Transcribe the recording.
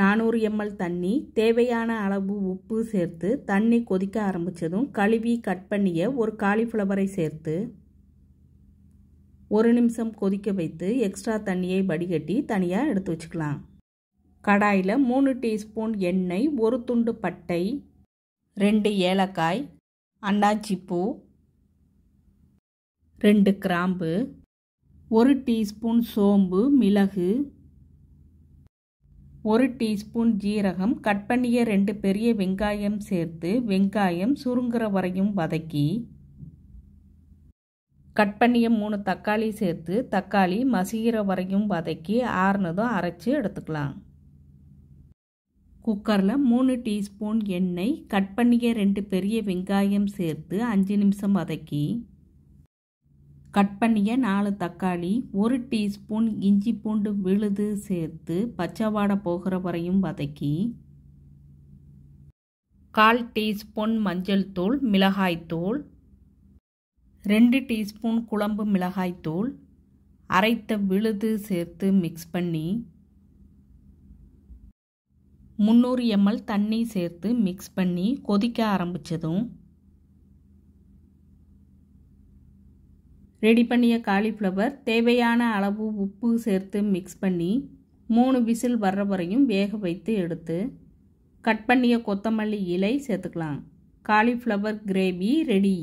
நானூறு எம்எல் தண்ணி தேவையான அளவு உப்பு சேர்த்து தண்ணி கொதிக்க ஆரம்பித்ததும் கழுவி கட் பண்ணிய ஒரு காலிஃப்ளவரை சேர்த்து ஒரு நிமிஷம் கொதிக்க வைத்து எக்ஸ்ட்ரா தண்ணியை வடிகட்டி தனியாக எடுத்து வச்சுக்கலாம் கடாயில் மூணு டீஸ்பூன் எண்ணெய் ஒரு துண்டு பட்டை ரெண்டு ஏலக்காய் அன்னாச்சிப்பூ ரெண்டு கிராம்பு ஒரு டீஸ்பூன் சோம்பு மிளகு ஒரு டீஸ்பூன் ஜீரகம் கட் பண்ணிய ரெண்டு பெரிய வெங்காயம் சேர்த்து வெங்காயம் சுருங்குற வரையும் வதக்கி கட் பண்ணிய மூணு தக்காளி சேர்த்து தக்காளி மசிகிற வரையும் வதக்கி ஆறுனதும் அரைச்சி எடுத்துக்கலாம் குக்கரில் மூணு டீஸ்பூன் எண்ணெய் கட் பண்ணிய ரெண்டு பெரிய வெங்காயம் சேர்த்து அஞ்சு நிமிஷம் வதக்கி கட் பண்ணிய நாலு தக்காளி ஒரு டீஸ்பூன் இஞ்சி பூண்டு விழுது சேர்த்து பச்சை போகிற வரையும் வதக்கி கால் டீஸ்பூன் மஞ்சள் தூள் மிளகாய்த்தூள் ரெண்டு டீஸ்பூன் குழம்பு மிளகாய்த்தூள் அரைத்த விழுது சேர்த்து மிக்ஸ் பண்ணி முந்நூறு எம்எல் தண்ணி சேர்த்து மிக்ஸ் பண்ணி கொதிக்க ஆரம்பித்ததும் ரெடி பண்ணிய காலிஃப்ளவர் தேவையான அளவு உப்பு சேர்த்து மிக்ஸ் பண்ணி மூணு விசில் வர்ற வரையும் வேக வைத்து எடுத்து கட் பண்ணிய கொத்தமல்லி இலை சேர்த்துக்கலாம் காலிஃப்ளவர் கிரேவி ரெடி